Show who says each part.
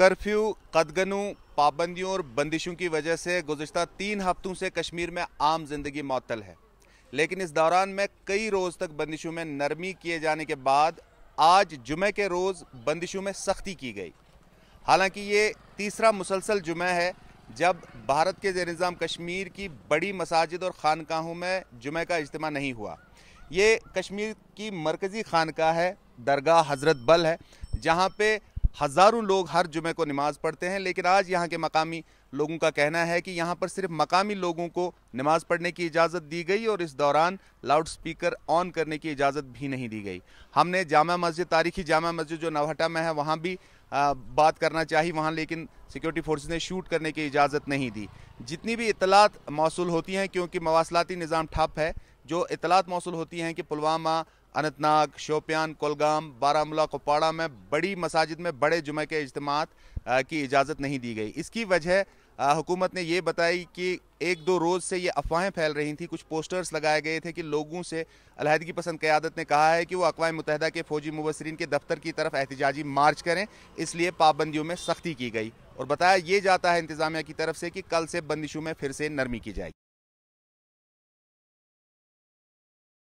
Speaker 1: curfew قدگنوں پابندیوں اور بندشوں کی وجہ سے گزشتہ تین ہفتوں سے کشمیر میں عام زندگی معطل ہے لیکن اس دوران میں کئی روز تک بندشوں میں نرمی کیے جانے کے بعد آج جمعہ کے روز بندشوں میں سختی کی گئی حالانکہ یہ تیسرا مسلسل جمعہ ہے جب بھارت کے زیر نظام کشمیر کی بڑی مساجد اور خانقاہوں میں جمعہ کا اجتماع نہیں ہوا یہ کشمیر کی مرکزی خانقاہ ہے درگاہ حضرت بل ہے جہاں پہ ہزاروں لوگ ہر جمعہ کو نماز پڑھتے ہیں لیکن آج یہاں کے مقامی لوگوں کا کہنا ہے کہ یہاں پر صرف مقامی لوگوں کو نماز پڑھنے کی اجازت دی گئی اور اس دوران لاؤڈ سپیکر آن کرنے کی اجازت بھی نہیں دی گئی ہم نے جامع مسجد تاریخی جامع مسجد جو نوہٹا میں ہے وہاں بھی بات کرنا چاہی وہاں لیکن سیکیورٹی فورسز نے شوٹ کرنے کی اجازت نہیں دی جتنی بھی اطلاعات موصول ہوتی ہیں کیونکہ مواصلاتی نظام ٹھپ ہے جو اطلاعات موصول ہوتی ہیں کہ پلوامہ اننت ناگ شوپیان کلگام بارہ ملا کپواڑہ میں بڑی مساجد میں بڑے جمعہ کے اجتماعات کی اجازت نہیں دی گئی اس کی وجہ حکومت نے یہ بتائی کہ ایک دو روز سے یہ افواہیں پھیل رہی تھیں کچھ پوسٹرز لگائے گئے تھے کہ لوگوں سے علیحدگی پسند قیادت نے کہا ہے کہ وہ اقوام متحدہ کے فوجی مبصرین کے دفتر کی طرف احتجاجی مارچ کریں اس لیے پابندیوں میں سختی کی گئی اور بتایا یہ جاتا ہے انتظامیہ کی طرف سے کہ کل سے بندشوں میں پھر سے نرمی کی جائے گی